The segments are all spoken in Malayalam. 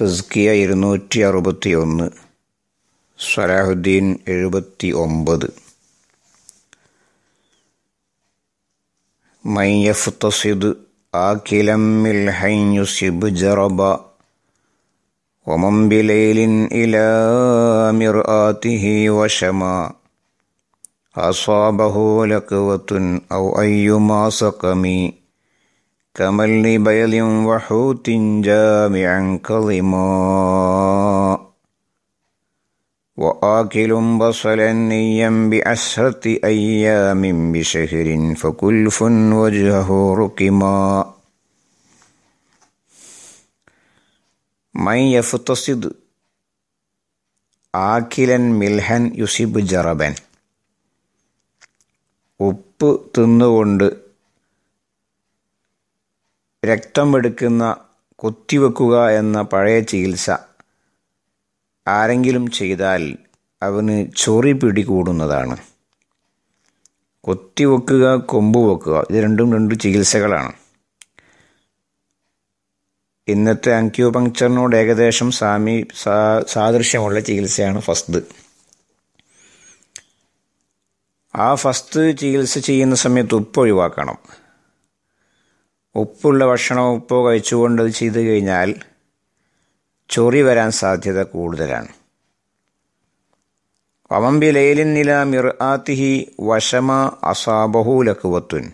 തസ്കിയ ഇരുന്നൂറ്റി അറുപത്തി ഒന്ന് സലാഹുദ്ദീൻ എഴുപത്തി ഒമ്പത് മയ്യഫ് മയ്യഫ്തസിദ് ആഖിലമ്മിൽ ഹൈയുസിബ് ജറബ ഒമംബിലേലിൻ ഇലാമിർ ആതിഹി വശമ അസ്വാബഹൂലക്കുവത്തുൻ ഔ അയ്യുമാസകമി كمل بيل وحوت جامع كظما وآكل بصلا نيا بعسرة أيام بشهر فكلف وجهه ركما من يفتصد آكلا ملحا يصيب جربا ഉപ്പ് തിന്നുകൊണ്ട് രക്തം എടുക്കുന്ന കുത്തിവെക്കുക എന്ന പഴയ ചികിത്സ ആരെങ്കിലും ചെയ്താൽ അവന് ചൊറി പിടികൂടുന്നതാണ് കൊത്തിവെക്കുക കൊമ്പ് വെക്കുക ഇത് രണ്ടും രണ്ട് ചികിത്സകളാണ് ഇന്നത്തെ അങ്ക്യൂപങ്ക്ചറിനോട് ഏകദേശം സാമി സാദൃശ്യമുള്ള ചികിത്സയാണ് ഫസ്റ്റ് ആ ഫസ്റ്റ് ചികിത്സ ചെയ്യുന്ന സമയത്ത് ഉപ്പ് ഒഴിവാക്കണം ഉപ്പുള്ള ഭക്ഷണമോ ഉപ്പോ കഴിച്ചുകൊണ്ട് അത് ചെയ്തു കഴിഞ്ഞാൽ ചൊറി വരാൻ സാധ്യത കൂടുതലാണ് വമമ്പി ലൈലിൻ നില മിർആത്തിഹി വശമ അസാബഹൂലക്കുവത്തുൻ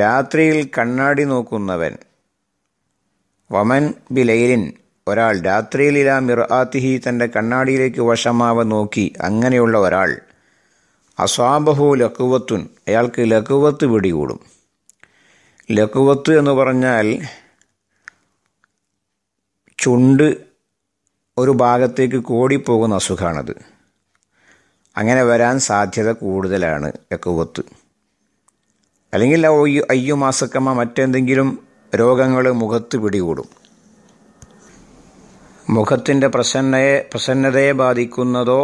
രാത്രിയിൽ കണ്ണാടി നോക്കുന്നവൻ വമൻ ബി ലൈലിൻ ഒരാൾ രാത്രിയിൽ രാത്രിയിലില മിർആത്തിഹി തൻ്റെ കണ്ണാടിയിലേക്ക് വശമാവ നോക്കി അങ്ങനെയുള്ള ഒരാൾ അസാബഹു ലഘുവത്തുൻ അയാൾക്ക് ലഘുവത്ത് പിടികൂടും ലഘുവത്ത് എന്ന് പറഞ്ഞാൽ ചുണ്ട് ഒരു ഭാഗത്തേക്ക് കൂടിപ്പോകുന്ന അസുഖമാണത് അങ്ങനെ വരാൻ സാധ്യത കൂടുതലാണ് ലഘുവത്ത് അല്ലെങ്കിൽ അയ്യു മാസക്കമ്മ മറ്റെന്തെങ്കിലും രോഗങ്ങൾ മുഖത്ത് പിടികൂടും മുഖത്തിൻ്റെ പ്രസന്നയെ പ്രസന്നതയെ ബാധിക്കുന്നതോ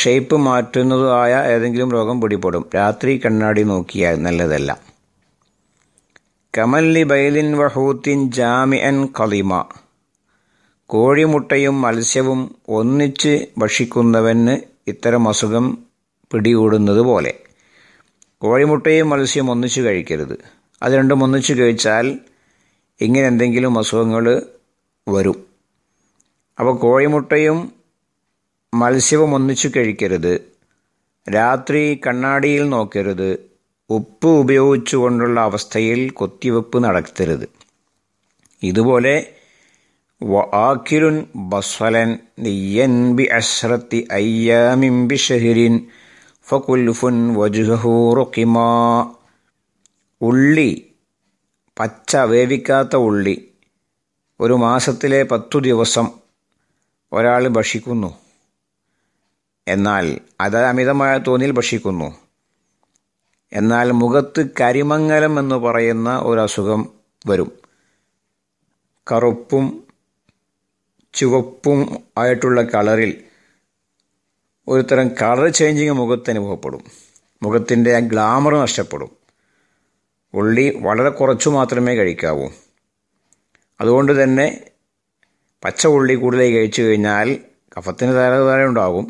ഷേപ്പ് മാറ്റുന്നതോ ആയ ഏതെങ്കിലും രോഗം പിടിപെടും രാത്രി കണ്ണാടി നോക്കിയാൽ നല്ലതല്ല കമല്ലി ബൈലിൻ വഹൂത്തിൻ ജാമിഅൻ കളിമ കോഴിമുട്ടയും മത്സ്യവും ഒന്നിച്ച് ഭക്ഷിക്കുന്നവന് ഇത്തരം അസുഖം പിടികൂടുന്നത് പോലെ കോഴിമുട്ടയും മത്സ്യം ഒന്നിച്ച് കഴിക്കരുത് അത് രണ്ടും ഒന്നിച്ച് കഴിച്ചാൽ ഇങ്ങനെ എന്തെങ്കിലും അസുഖങ്ങൾ വരും അപ്പോൾ കോഴിമുട്ടയും മത്സ്യവും ഒന്നിച്ച് കഴിക്കരുത് രാത്രി കണ്ണാടിയിൽ നോക്കരുത് ഉപ്പ് ഉപയോഗിച്ചുകൊണ്ടുള്ള അവസ്ഥയിൽ കൊത്തിവെപ്പ് നടത്തരുത് ഇതുപോലെ ആക്കിലുൻ ബസ്വലൻ നിയൻ ബി അശ്രത്തി അയ്യാമിം ബി ഷഹിരിൻ ഫകുൽഫുൻ വജുഹൂറുക്കിമാ ഉള്ളി പച്ച വേവിക്കാത്ത ഉള്ളി ഒരു മാസത്തിലെ പത്തു ദിവസം ഒരാൾ ഭക്ഷിക്കുന്നു എന്നാൽ അത് അമിതമായ തോന്നിൽ ഭക്ഷിക്കുന്നു എന്നാൽ മുഖത്ത് കരിമങ്ങലം എന്ന് പറയുന്ന ഒരു അസുഖം വരും കറുപ്പും ചുവപ്പും ആയിട്ടുള്ള കളറിൽ ഒരുതരം കളർ ചേഞ്ചിങ് മുഖത്ത് അനുഭവപ്പെടും മുഖത്തിൻ്റെ ആ ഗ്ലാമർ നഷ്ടപ്പെടും ഉള്ളി വളരെ കുറച്ചു മാത്രമേ കഴിക്കാവൂ അതുകൊണ്ട് തന്നെ പച്ച ഉള്ളി കൂടുതലായി കഴിച്ചു കഴിഞ്ഞാൽ കഫത്തിന് തലതാര ഉണ്ടാകും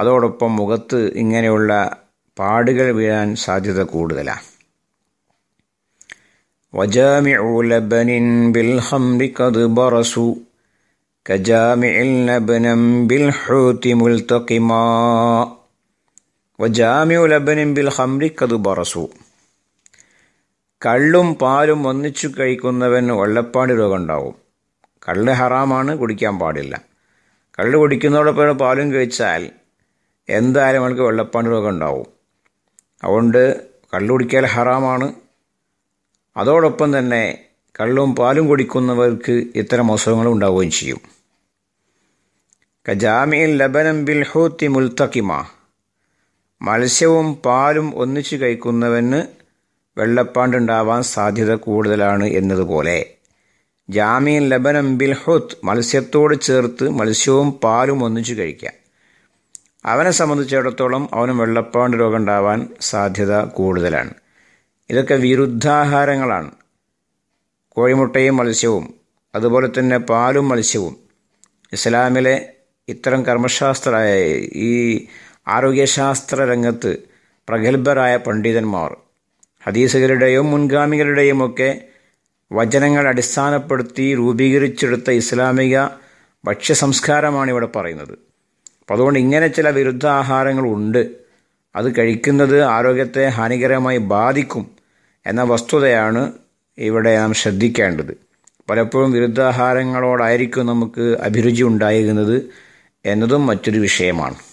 അതോടൊപ്പം മുഖത്ത് ഇങ്ങനെയുള്ള പാടുകൾ വീഴാൻ സാധ്യത കൂടുതലാണ് وجامع لبن بالخمر قد برسوا كجامع لبن بالحوت ملتقما وجامع لبن بالخمر قد برسوا കള്ളും പാലും ഒന്നിച്ചു കഴിക്കുന്നവൻ വെള്ളപ്പാട് രോഗമുണ്ടാവും കള്ള് ഹറാമാണ് കുടിക്കാൻ പാടില്ല കള്ള് കുടിക്കുന്നതോടൊപ്പം പാലും കഴിച്ചാൽ എന്തായാലും അവൾക്ക് വെള്ളപ്പാട് രോഗം ഉണ്ടാവും അതുകൊണ്ട് കള്ളു കുടിക്കൽ ഹറാമാണ് അതോടൊപ്പം തന്നെ കള്ളും പാലും കുടിക്കുന്നവർക്ക് ഇത്തരം അസുഖങ്ങൾ ഉണ്ടാവുകയും ചെയ്യും കജാമിയിൽ ലബനം ബിൽഹൂത്തി മുൽത്തക്കിമ മത്സ്യവും പാലും ഒന്നിച്ചു കഴിക്കുന്നവന് വെള്ളപ്പാണ്ടുണ്ടാവാൻ സാധ്യത കൂടുതലാണ് എന്നതുപോലെ ജാമിയൻ ലബനം ബിൽഹുത്ത് മത്സ്യത്തോട് ചേർത്ത് മത്സ്യവും പാലും ഒന്നിച്ചു കഴിക്കാം അവനെ സംബന്ധിച്ചിടത്തോളം അവന് വെള്ളപ്പാണ്ട് രോഗം ഉണ്ടാവാൻ സാധ്യത കൂടുതലാണ് ഇതൊക്കെ വിരുദ്ധാഹാരങ്ങളാണ് കോഴിമുട്ടയും മത്സ്യവും അതുപോലെ തന്നെ പാലും മത്സ്യവും ഇസ്ലാമിലെ ഇത്തരം കർമ്മശാസ്ത്ര ഈ ആരോഗ്യശാസ്ത്ര രംഗത്ത് പ്രഗത്ഭരായ പണ്ഡിതന്മാർ ഹദീസുകളുടെയും മുൻഗാമികളുടെയും ഒക്കെ വചനങ്ങൾ അടിസ്ഥാനപ്പെടുത്തി രൂപീകരിച്ചെടുത്ത ഇസ്ലാമിക സംസ്കാരമാണ് ഇവിടെ പറയുന്നത് അപ്പം അതുകൊണ്ട് ഇങ്ങനെ ചില ആഹാരങ്ങളുണ്ട് അത് കഴിക്കുന്നത് ആരോഗ്യത്തെ ഹാനികരമായി ബാധിക്കും എന്ന വസ്തുതയാണ് ഇവിടെ നാം ശ്രദ്ധിക്കേണ്ടത് പലപ്പോഴും വിരുദ്ധാഹാരങ്ങളോടായിരിക്കും നമുക്ക് അഭിരുചി ഉണ്ടായിരുന്നത് എന്നതും മറ്റൊരു വിഷയമാണ്